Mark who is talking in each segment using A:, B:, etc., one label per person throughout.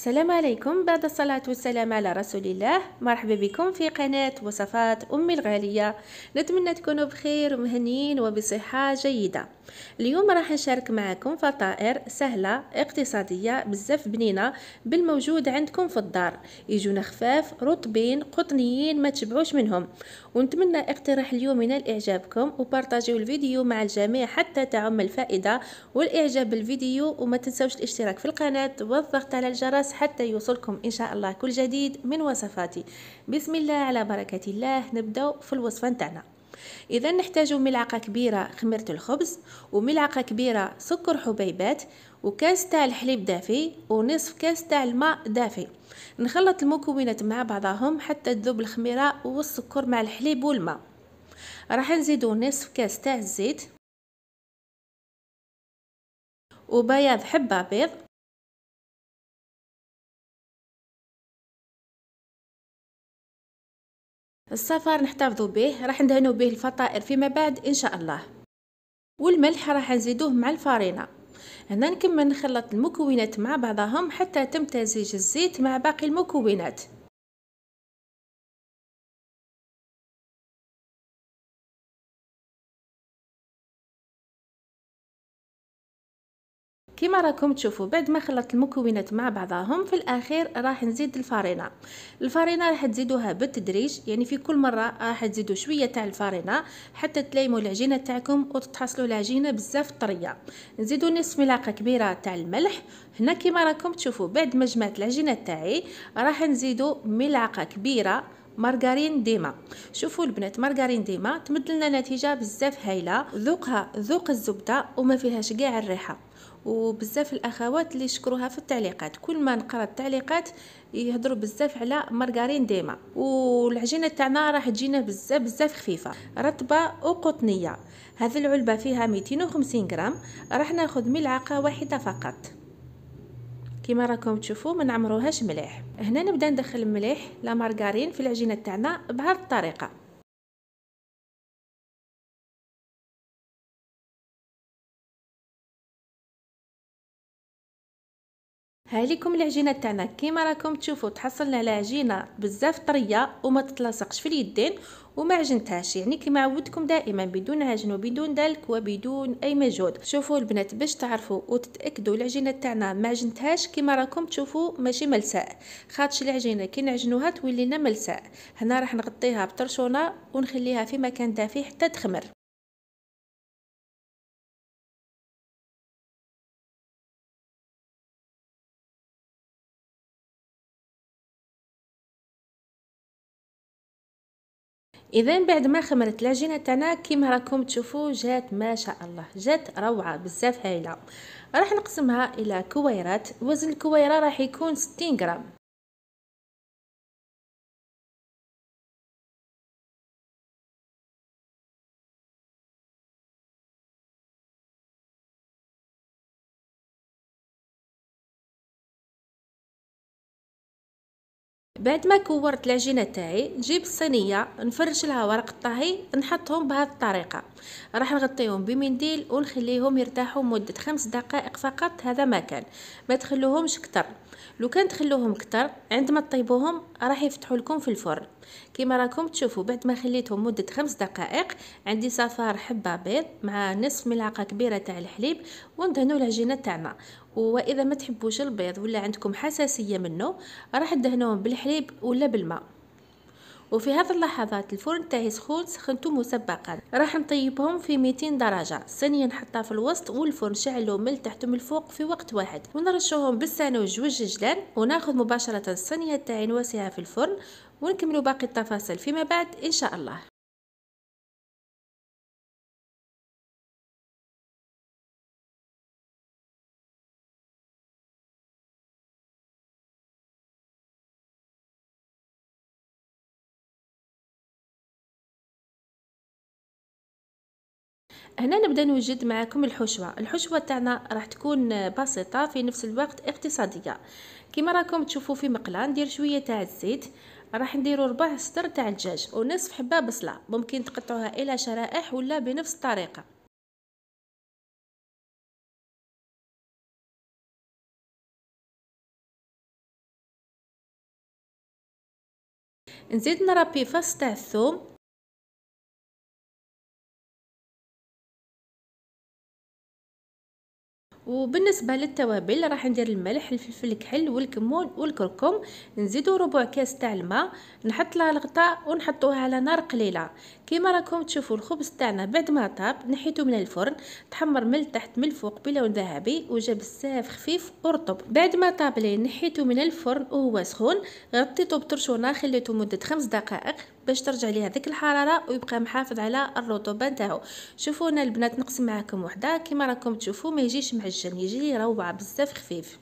A: السلام عليكم بعد الصلاة والسلام على رسول الله مرحبا بكم في قناة وصفات أمي الغالية نتمنى تكونوا بخير ومهنيين وبصحة جيدة اليوم راح نشارك معكم فطائر سهله اقتصاديه بزاف بنينه بالموجود عندكم في الدار يجونا خفاف رطبين قطنيين ما تشبعوش منهم ونتمنى اقتراح اليوم من اعجابكم وبارطاجيو الفيديو مع الجميع حتى تعم الفائده والاعجاب بالفيديو وما تنسوش الاشتراك في القناه والضغط على الجرس حتى يوصلكم ان شاء الله كل جديد من وصفاتي بسم الله على بركه الله نبداو في الوصفه نتاعنا إذا نحتاج ملعقة كبيرة خميرة الخبز وملعقة كبيرة سكر حبيبات وكاس تاع الحليب دافي ونصف كاس تاع الماء دافي نخلط المكونات مع بعضهم حتى تذوب الخميرة والسكر مع الحليب والماء راح نزيدو نصف كاس تاع الزيت
B: وبياض حبة بيض
A: الصفار نحتفظوا به راح ندهنوا به الفطائر فيما بعد ان شاء الله والملح راح نزيدوه مع الفارينة هنا نكمل نخلط المكونات مع بعضهم حتى تمتزج الزيت مع باقي المكونات كما راكم تشوفوا بعد ما خلطت المكونات مع بعضهم في الاخير راح نزيد الفارينه الفارينه راح تزيدوها بالتدريج يعني في كل مره راح تزيدوا شويه تاع الفارينه حتى تليموا العجينه تاعكم وتتحصلوا العجينه بزاف طريه نزيدوا نصف ملعقه كبيره تاع الملح هنا كما راكم تشوفوا بعد ما جمعت العجينه تاعي راح نزيدوا ملعقه كبيره مارغارين ديما شوفوا البنات مارغارين ديما تمد لنا نتيجه بزاف هايله ذوقها ذوق الزبده وما فيهاش كاع الريحه وبزاف الاخوات اللي شكروها في التعليقات كل ما نقرا التعليقات يهضروا بزاف على مارغارين ديما والعجينه تاعنا راح تجينا بزاف بزاف خفيفه رطبه وقطنيه هذه العلبه فيها 250 غرام راح ناخذ ملعقه واحده فقط كما راكم تشوفوا ما نعمروهاش مليح هنا نبدا ندخل الملح لا مارغارين في العجينه تاعنا
B: بهذه الطريقه هاليكم
A: العجينه تاعنا كيما راكم تشوفوا تحصلنا على عجينه بزاف طريه وما تتلاصقش في اليدين وما عجنتهاش يعني كيما عودتكم دائما بدون عجن وبدون دلك وبدون اي مجهود شوفوا البنات باش تعرفوا وتتاكدوا العجينه تاعنا ما عجنتهاش كيما راكم تشوفوا ماشي ملساء خاطش العجينه كي نعجنوها تولي لنا ملساء هنا راح نغطيها بطرشونه ونخليها في مكان دافي حتى تخمر اذا بعد ما خمرت العجينه تاعنا كيما راكم تشوفوا جات ما شاء الله جات روعه بزاف هايله راح نقسمها الى كويرات وزن الكويره
B: راح يكون 60 غرام بعد ما كورت العجينه تاعي نجيب الصينيه
A: نفرش لها ورق الطهي نحطهم بهذه الطريقه راح نغطيهم بمنديل ونخليهم يرتاحوا مده خمس دقائق فقط هذا ما كان ما تخلوهمش كتر لو كان تخلوهم كتر عندما تطيبوهم راح يفتحوا لكم في الفرن كيما راكم تشوفوا بعد ما خليتهم مده خمس دقائق عندي صفار حبه بيض مع نصف ملعقه كبيره تاع الحليب وندهنوا العجينه تاعنا واذا ما تحبوش البيض ولا عندكم حساسيه منه راح تدهنوهم بالحليب ولا بالماء وفي هذه اللحظات الفرن تاعي سخون سخنته مسبقا راح نطيبهم في 200 درجه ثانيا نحطها في الوسط والفرن شعلو من تحت من الفوق في وقت واحد ونرشوهم بالسانوج والججلان وناخذ مباشره الصينيه تاعي نواسيها في الفرن ونكملوا باقي التفاصيل فيما
B: بعد إن شاء الله هنا نبدا نوجد
A: معكم الحشوه الحشوه تاعنا راح تكون بسيطه في نفس الوقت اقتصاديه كما راكم تشوفوا في مقله ندير شويه تاع الزيت راح نديرو ربع سطر تاع الدجاج ونصف حبه بصله ممكن تقطعوها الى شرائح ولا بنفس الطريقه
C: نزيد نربي فص تاع الثوم
A: وبالنسبه للتوابل راح ندير الملح الفلفل الكحل والكمون والكركم نزيدو ربع كاس تاع الماء نحط لها الغطاء ونحطوها على نار قليله كيما راكم تشوفوا الخبز تاعنا بعد ما طاب نحيته من الفرن تحمر من التحت من الفوق بلون ذهبي وجا بزاف خفيف ورطب بعد ما طاب لي نحيته من الفرن وهو سخون غطيته بترشونه خليته مده خمس دقائق باش ترجع ليه هذيك الحراره ويبقى محافظ على الرطوبه نتاعو شوفوا انا البنات نقسم معاكم وحده كما راكم تشوفوا ما يجيش معجن يجي روعه بزاف خفيف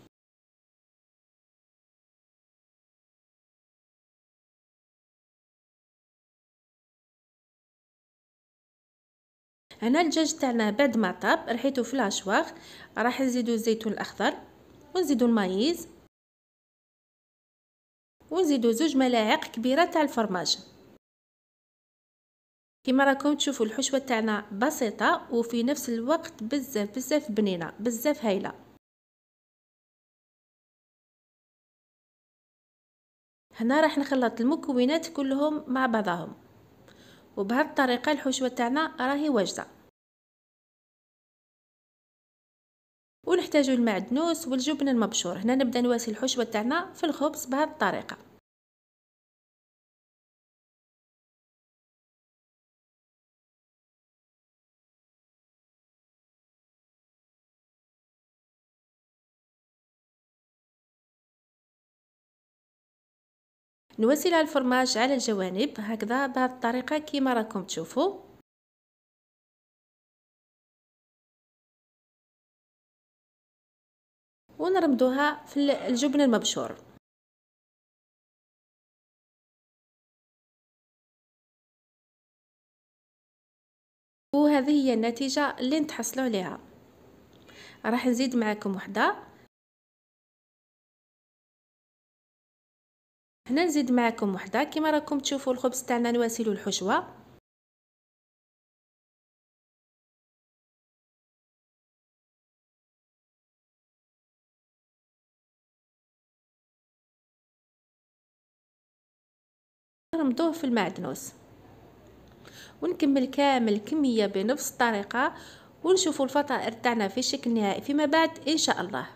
B: هنا الدجاج تاعنا بعد ما
A: طاب رحيته في لاشواغ راح نزيدو الزيتون الاخضر ونزيدو المايز ونزيدو زوج ملاعق كبيره تاع الفرماج
B: كما راكم تشوفوا الحشوه تاعنا بسيطه وفي نفس الوقت بزاف بزاف بنينه بزاف هايله هنا راح نخلط المكونات كلهم مع بعضهم وبهذه الطريقه الحشوه تاعنا راهي واجده ونحتاجو المعدنوس والجبن المبشور هنا نبدا نواسي
C: الحشوه تاعنا في الخبز بهذه الطريقه نوزل الفرماج على الجوانب هكذا بهذه الطريقه كما راكم تشوفوا ونرمدوها في الجبن المبشور وهذه هي النتيجه اللي نتحصلوا
B: عليها راح نزيد معكم وحده هنا نزيد معكم وحده كما راكم تشوفوا الخبز تاعنا
C: نواسلو الحشوه
B: نرمضوه في المعدنوس
A: ونكمل كامل الكميه بنفس الطريقه ونشوفوا الفطائر تاعنا في الشكل النهائي فيما بعد ان شاء الله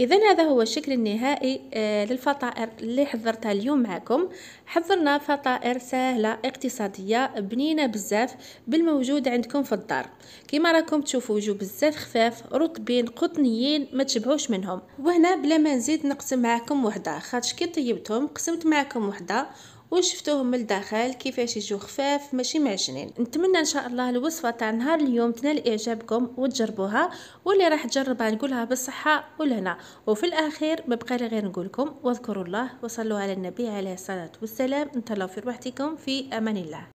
A: اذا هذا هو الشكل النهائي آه، للفطائر اللي حضرتها اليوم معكم حضرنا فطائر سهله اقتصاديه بنينه بزاف بالموجود عندكم في الدار كما راكم تشوفوا وجو بزاف خفاف رطبين قطنيين ما تشبعوش منهم وهنا بلا ما نزيد نقسم معكم وحده خاطش كي طيبتهم قسمت معكم وحده وشفتوهم من الداخل كيفاش يجوا خفاف ماشي معجنين نتمنى ان شاء الله الوصفه تاع نهار اليوم تنال اعجابكم وتجربوها واللي راح تجربها نقولها بالصحه ولهنا وفي الاخير ما بقى غير نقول لكم واذكروا الله وصلوا على النبي عليه الصلاه والسلام نتهلاو في روحتكم في امان الله